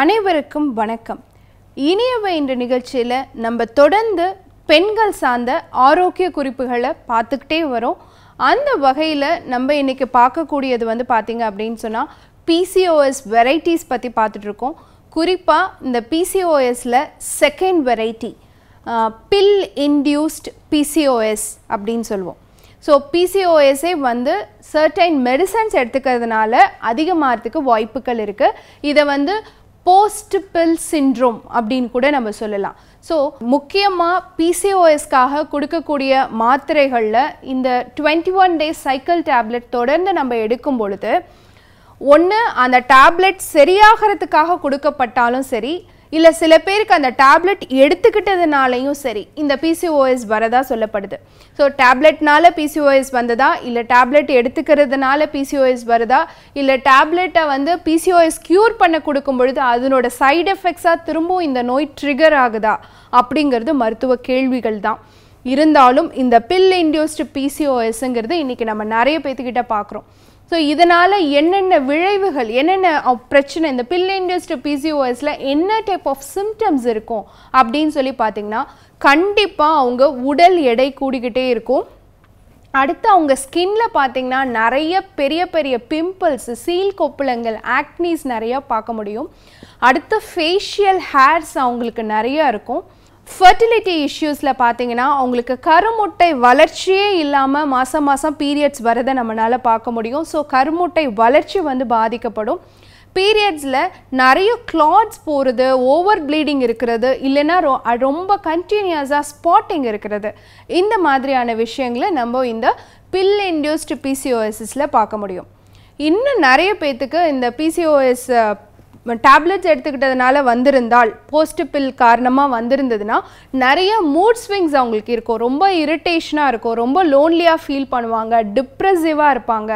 அனைவருக்கும் வணக்கம் இனியவை என்ற நிகழ்ச்சியில் நம்ம தொடர்ந்து பெண்கள் சார்ந்த ஆரோக்கிய குறிப்புகளை பார்த்துக்கிட்டே வரோம் அந்த வகையில் நம்ம இன்றைக்கி பார்க்கக்கூடியது வந்து பார்த்திங்க அப்படின்னு சொன்னால் பிசிஓஎஸ் வெரைட்டிஸ் பற்றி பார்த்துட்ருக்கோம் குறிப்பாக இந்த பிசிஓஎஸில் second variety pill induced PCOS அப்படின்னு சொல்லுவோம் ஸோ பிசிஓஎஸே வந்து சர்டைன் மெடிசன்ஸ் எடுத்துக்கிறதுனால அதிகமாகிறதுக்கு வாய்ப்புகள் இருக்குது இதை வந்து போஸ்ட் சிண்ட்ரோம் அப்படின்னு கூட நம்ம சொல்லலாம் ஸோ முக்கியமாக பிசிஓஎஸ்க்காக கொடுக்கக்கூடிய மாத்திரைகளில் இந்த twenty one days cycle tablet தொடர்ந்து நம்ம எடுக்கும் பொழுது ஒன்று அந்த டேப்லெட் சரியாகிறதுக்காக கொடுக்கப்பட்டாலும் சரி இல்லை சில பேருக்கு அந்த டேப்லெட் எடுத்துக்கிட்டதுனாலையும் சரி இந்த பிசிஓஎஸ் வரதா சொல்லப்படுது ஸோ டேப்லெட்னால பிசிஓஎஸ் வந்ததா இல்லை டேப்லெட் எடுத்துக்கிறதுனால பிசிஓஎஸ் வருதா இல்லை டேப்லெட்டை வந்து பிசிஓஎஸ் க்யூர் பண்ண கொடுக்கும் பொழுது அதனோட சைடு எஃபெக்ட்ஸாக திரும்பவும் இந்த நோய் ட்ரிகர் ஆகுதா அப்படிங்கிறது மருத்துவ கேள்விகள் தான் இருந்தாலும் இந்த பில் இன்டியூஸ்டு பிசிஓஎஸ்ங்கிறது இன்றைக்கி நம்ம நிறைய பேத்துக்கிட்ட பார்க்குறோம் ஸோ இதனால் என்னென்ன விளைவுகள் என்னென்ன பிரச்சனை இந்த பில் இண்டஸ்ட்ரி பிசிஓஎஸில் என்ன டைப் ஆஃப் சிம்டம்ஸ் இருக்கும் அப்படின்னு சொல்லி பார்த்தீங்கன்னா கண்டிப்பாக அவங்க உடல் எடை கூடிக்கிட்டே இருக்கும் அடுத்து அவங்க ஸ்கின்ல பார்த்தீங்கன்னா நிறைய பெரிய பெரிய பிம்பிள்ஸ் சீல் கொப்பளங்கள் ஆக்னிஸ் நிறையா பார்க்க முடியும் அடுத்து ஃபேஷியல் ஹேர்ஸ் அவங்களுக்கு நிறையா இருக்கும் ஃபர்டிலிட்டி இஷ்யூஸில் பார்த்தீங்கன்னா அவங்களுக்கு கருமுட்டை வளர்ச்சியே இல்லாமல் மாதம் மாதம் பீரியட்ஸ் வரதை நம்மளால் பார்க்க முடியும் ஸோ கருமுட்டை வளர்ச்சி வந்து பாதிக்கப்படும் பீரியட்ஸில் நிறைய கிளாட்ஸ் போகிறது ஓவர் ப்ளீடிங் இருக்கிறது இல்லைன்னா ரொ ரொம்ப கண்டினியூஸாக ஸ்பாட்டிங் இருக்கிறது இந்த மாதிரியான விஷயங்களை நம்ம இந்த பில் இன்டியூஸ்டு பிசிஓஎஸ்ஸில் பார்க்க முடியும் இன்னும் நிறைய பேர்த்துக்கு இந்த பிசிஓஎஸ் டேப்லெட்ஸ் எடுத்துக்கிட்டதுனால வந்திருந்தால் போஸ்ட் பில் காரணமாக வந்திருந்ததுன்னா நிறைய மூட் ஸ்விங்ஸ் அவங்களுக்கு இருக்கும் ரொம்ப இரிட்டேஷனாக இருக்கும் ரொம்ப லோன்லியாக ஃபீல் பண்ணுவாங்க டிப்ரெசிவாக இருப்பாங்க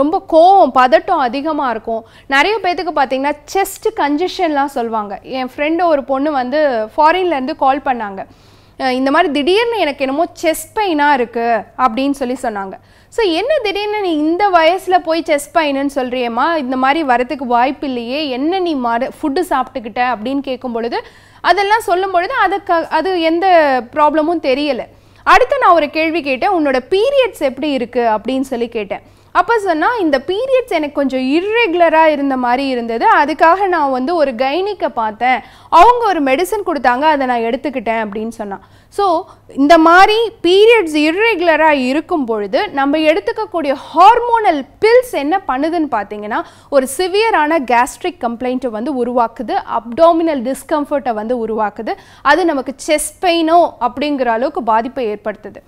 ரொம்ப கோவம் பதட்டம் அதிகமாக இருக்கும் நிறைய பேர்த்துக்கு பார்த்தீங்கன்னா செஸ்ட் கன்ஜெஷன்லாம் சொல்லுவாங்க என் ஃப்ரெண்டு ஒரு பொண்ணு வந்து ஃபாரின்லேருந்து கால் பண்ணாங்க இந்த மாதிரி திடீர்னு எனக்கு என்னமோ செஸ் பெயினாக இருக்குது அப்படின்னு சொல்லி சொன்னாங்க ஸோ என்ன திடீர்னு நீ இந்த வயசில் போய் செஸ் பெயின்னு சொல்கிறியம்மா இந்த மாதிரி வரத்துக்கு வாய்ப்பு இல்லையே என்ன நீ மாறு ஃபுட்டு சாப்பிட்டுக்கிட்ட அப்படின்னு கேட்கும் பொழுது அதெல்லாம் சொல்லும் பொழுது அதுக்கு அது எந்த ப்ராப்ளமும் தெரியலை அடுத்து நான் ஒரு கேள்வி கேட்டேன் உன்னோட பீரியட்ஸ் எப்படி இருக்குது அப்படின்னு சொல்லி கேட்டேன் அப்போ சொன்னால் இந்த பீரியட்ஸ் எனக்கு கொஞ்சம் இர்ரெகுலராக இருந்த மாதிரி இருந்தது அதுக்காக நான் வந்து ஒரு கைனிக்கை பார்த்தேன் அவங்க ஒரு மெடிசன் கொடுத்தாங்க அதை நான் எடுத்துக்கிட்டேன் அப்படின்னு சொன்னான் ஸோ இந்த மாதிரி பீரியட்ஸ் இர்ரெகுலராக இருக்கும் பொழுது நம்ம எடுத்துக்கக்கூடிய ஹார்மோனல் பில்ஸ் என்ன பண்ணுதுன்னு பார்த்தீங்கன்னா ஒரு சிவியரான கேஸ்ட்ரிக் கம்ப்ளைண்ட்டை வந்து உருவாக்குது அப்டோமினல் டிஸ்கம்ஃபர்ட்டை வந்து உருவாக்குது அது நமக்கு செஸ்ட் பெயினோ அப்படிங்கிற அளவுக்கு பாதிப்பை ஏற்படுத்துது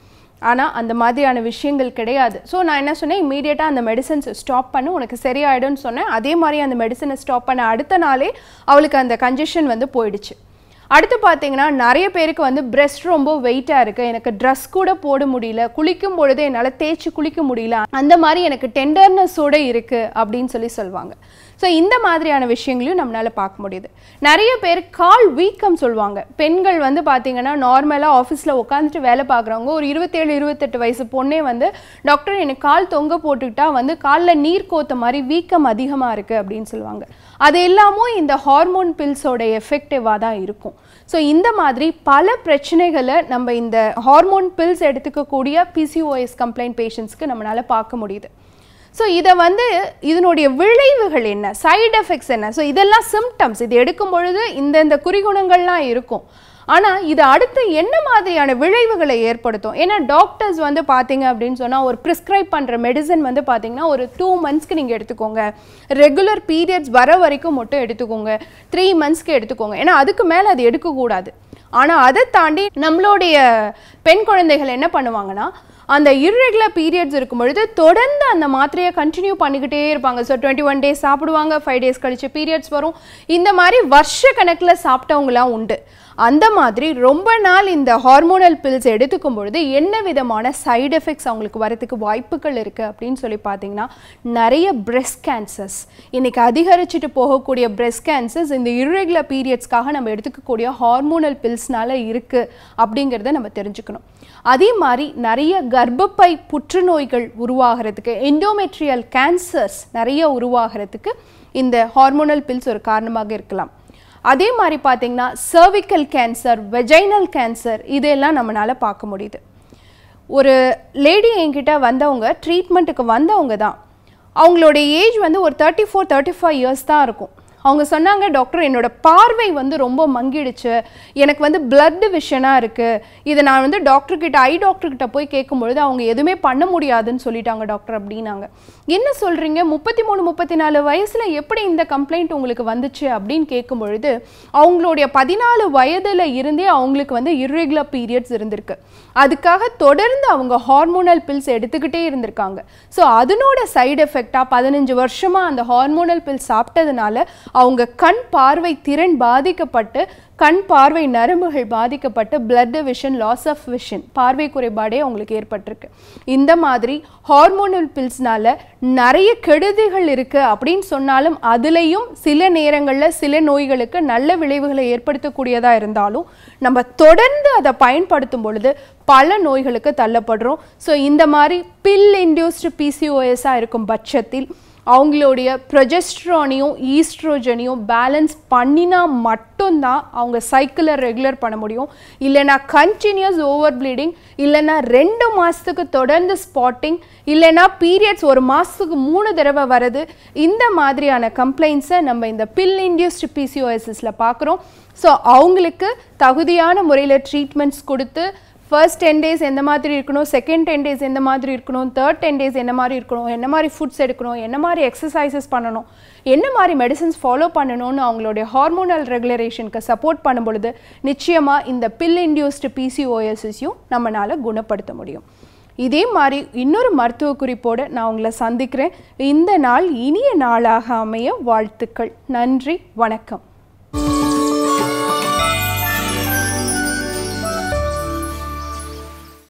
ஆனால் அந்த மாதிரியான விஷயங்கள் கிடையாது ஸோ நான் என்ன சொன்னேன் இமீடியட்டாக அந்த மெடிசன்ஸை ஸ்டாப் பண்ணு உனக்கு சரியாயிடும்னு சொன்னேன் அதே மாதிரி அந்த மெடிசனை ஸ்டாப் பண்ண அடுத்த நாளே அவளுக்கு அந்த கன்ஜெஷன் வந்து போயிடுச்சு அடுத்து பார்த்தீங்கன்னா நிறைய பேருக்கு வந்து பிரெஸ்ட் ரொம்ப வெயிட்டாக இருக்குது எனக்கு ட்ரெஸ் கூட போட முடியல குளிக்கும் பொழுது என்னால் தேய்ச்சி குளிக்க முடியல அந்த மாதிரி எனக்கு டெண்டர்னஸோடு இருக்குது அப்படின்னு சொல்லி சொல்லுவாங்க ஸோ இந்த மாதிரியான விஷயங்களையும் நம்மளால் பார்க்க முடியுது நிறைய பேர் கால் வீக்கம் சொல்லுவாங்க பெண்கள் வந்து பார்த்தீங்கன்னா நார்மலாக ஆஃபீஸில் உட்காந்துட்டு வேலை பார்க்குறவங்க ஒரு இருபத்தேழு இருபத்தெட்டு வயசு பொண்ணே வந்து டாக்டர் எனக்கு கால் தொங்க போட்டுக்கிட்டா வந்து காலில் நீர் கோத்த மாதிரி வீக்கம் அதிகமாக இருக்குது அப்படின்னு சொல்லுவாங்க அது எல்லாமும் இந்த ஹார்மோன் பில்ஸோட எஃபெக்டிவாக தான் இருக்கும் ஸோ இந்த மாதிரி பல பிரச்சனைகளை நம்ம இந்த ஹார்மோன் பில்ஸ் எடுத்துக்கக்கூடிய பிசிஓஎஸ் கம்ப்ளைண்ட் பேஷண்ட்ஸ்க்கு நம்மளால் பார்க்க முடியுது ஸோ இதை வந்து இதனுடைய விளைவுகள் என்ன சைடு எஃபெக்ட்ஸ் என்ன ஸோ இதெல்லாம் சிம்டம்ஸ் இது எடுக்கும் பொழுது இந்தந்த குறிகுணங்கள்லாம் இருக்கும் ஆனால் இது அடுத்து என்ன மாதிரியான விளைவுகளை ஏற்படுத்தும் ஏன்னா டாக்டர்ஸ் வந்து பார்த்தீங்க அப்படின்னு சொன்னால் ஒரு ப்ரிஸ்கிரைப் பண்ணுற மெடிசன் வந்து பார்த்தீங்கன்னா ஒரு டூ மந்த்ஸ்க்கு நீங்கள் எடுத்துக்கோங்க ரெகுலர் பீரியட்ஸ் வர வரைக்கும் மட்டும் எடுத்துக்கோங்க த்ரீ மந்த்ஸ்க்கு எடுத்துக்கோங்க ஏன்னா அதுக்கு மேலே அது எடுக்கக்கூடாது ஆனால் அதை தாண்டி நம்மளுடைய பெண் குழந்தைகள் என்ன பண்ணுவாங்கன்னா அந்த இர்ரெகுலர் பீரியட்ஸ் இருக்கும் பொழுது தொடர்ந்து அந்த மாத்திரையை கண்டினியூ பண்ணிக்கிட்டே இருப்பாங்க ஸோ டுவெண்ட்டி ஒன் டேஸ் சாப்பிடுவாங்க ஃபைவ் டேஸ் கழிச்சு பீரியட்ஸ் வரும் இந்த மாதிரி வருஷ கணக்கில் சாப்பிட்டவங்களாம் உண்டு அந்த மாதிரி ரொம்ப நாள் இந்த ஹார்மோனல் பில்ஸ் எடுத்துக்கும் பொழுது என்ன விதமான சைடு எஃபெக்ட்ஸ் அவங்களுக்கு வரதுக்கு வாய்ப்புகள் இருக்குது அப்படின்னு சொல்லி பார்த்தீங்கன்னா நிறைய பிரெஸ்ட் கேன்சர்ஸ் இன்றைக்கி அதிகரிச்சுட்டு போகக்கூடிய பிரெஸ்ட் கேன்சர்ஸ் இந்த இர்ரெகுலர் பீரியட்ஸ்க்காக நம்ம எடுத்துக்கக்கூடிய ஹார்மோனல் பில்ஸ்னால இருக்குது அப்படிங்கிறத நம்ம தெரிஞ்சுக்கணும் அதே மாதிரி நிறைய கர்ப்பப்பை புற்றுநோய்கள் உருவாகிறதுக்கு எண்டோமெட்ரியல் கேன்சர்ஸ் நிறைய உருவாகிறதுக்கு இந்த ஹார்மோனல் பில்ஸ் ஒரு காரணமாக இருக்கலாம் அதே மாதிரி பார்த்திங்கன்னா சர்விக்கல் கேன்சர் வெஜைனல் கேன்சர் இதெல்லாம் நம்மளால் பார்க்க முடியுது ஒரு லேடி என்கிட்ட வந்தவங்க ட்ரீட்மெண்ட்டுக்கு வந்தவங்க தான் அவங்களோட ஏஜ் வந்து ஒரு thirty four thirty five years தான் இருக்கும் அவங்க சொன்னாங்க டாக்டர் என்னோட பார்வை வந்து ரொம்ப மங்கிடுச்சு எனக்கு வந்து பிளட் விஷனாக இருக்குது இதை நான் வந்து டாக்டர்கிட்ட ஐ டாக்டர்கிட்ட போய் கேட்கும் பொழுது அவங்க எதுவுமே பண்ண முடியாதுன்னு சொல்லிட்டாங்க டாக்டர் அப்படின்னாங்க என்ன சொல்கிறீங்க முப்பத்தி மூணு முப்பத்தி நாலு வயசில் எப்படி இந்த கம்ப்ளைண்ட் உங்களுக்கு வந்துச்சு அப்படின்னு கேட்கும்பொழுது அவங்களுடைய பதினாலு வயதில் இருந்தே அவங்களுக்கு வந்து இர்ரெகுலர் பீரியட்ஸ் இருந்திருக்கு அதுக்காக தொடர்ந்து அவங்க ஹார்மோனல் பில்ஸ் எடுத்துக்கிட்டே இருந்திருக்காங்க ஸோ அதனோட சைடு எஃபெக்டாக பதினஞ்சு வருஷமாக அந்த ஹார்மோனல் பில்ஸ் சாப்பிட்டதுனால அவங்க கண் பார்வை திறன் பாதிக்கப்பட்டு கண் பார்வை நரம்புகள் பாதிக்கப்பட்டு blurred vision loss of vision பார்வை குறைபாடே அவங்களுக்கு ஏற்பட்டிருக்கு இந்த மாதிரி ஹார்மோனல் பில்ஸ்னால நிறைய கெடுதிகள் இருக்குது அப்படின்னு சொன்னாலும் அதுலேயும் சில நேரங்களில் சில நோய்களுக்கு நல்ல விளைவுகளை ஏற்படுத்தக்கூடியதாக இருந்தாலும் நம்ம தொடர்ந்து அதை பயன்படுத்தும் பொழுது பல நோய்களுக்கு தள்ளப்படுறோம் ஸோ இந்த மாதிரி பில் இன்டியூஸ்டு பிசிஓஎஸ்ஸாக இருக்கும் பட்சத்தில் அவங்களுடைய ப்ரொஜெஸ்ட்ரானையும் ஈஸ்ட்ரோஜனையும் பேலன்ஸ் பண்ணினா மட்டும்தான் அவங்க சைக்கிளை ரெகுலர் பண்ண முடியும் இல்லைனா கண்டினியூஸ் ஓவர் ப்ளீடிங் இல்லைனா ரெண்டு மாதத்துக்கு தொடர்ந்து ஸ்பாட்டிங் இல்லைனா பீரியட்ஸ் ஒரு மாதத்துக்கு மூணு தடவை வருது இந்த மாதிரியான கம்ப்ளைண்ட்ஸை நம்ம இந்த பில் இன்டியூஸ்டு பிசிஓஎஸ்எஸில் பார்க்குறோம் ஸோ அவங்களுக்கு தகுதியான முறையில் ட்ரீட்மெண்ட்ஸ் கொடுத்து ஃபர்ஸ்ட் டென் டேஸ் எந்த மாதிரி இருக்கணும் செகண்ட் டென் டேஸ் எந்த மாதிரி இருக்கணும் தேர்ட் டென் டேஸ் என்ன மாதிரி இருக்கணும் என்ன மாதிரி ஃபுட்ஸ் எடுக்கணும் என்ன மாதிரி எக்ஸசைசஸ் பண்ணணும் என்ன மாதிரி மெடிசன்ஸ் ஃபாலோ பண்ணணும்னு அவங்களுடைய ஹார்மோனல் ரெகுலரேஷனுக்கு சப்போர்ட் பண்ணும் பொழுது நிச்சயமாக இந்த பில் இன்டியூஸ்டு பிசிஓஎஸ்எஸையும் நம்மளால் குணப்படுத்த முடியும் இதே மாதிரி இன்னொரு மருத்துவ குறிப்போடு நான் உங்களை சந்திக்கிறேன் இந்த நாள் இனிய நாளாக அமைய வாழ்த்துக்கள் நன்றி வணக்கம்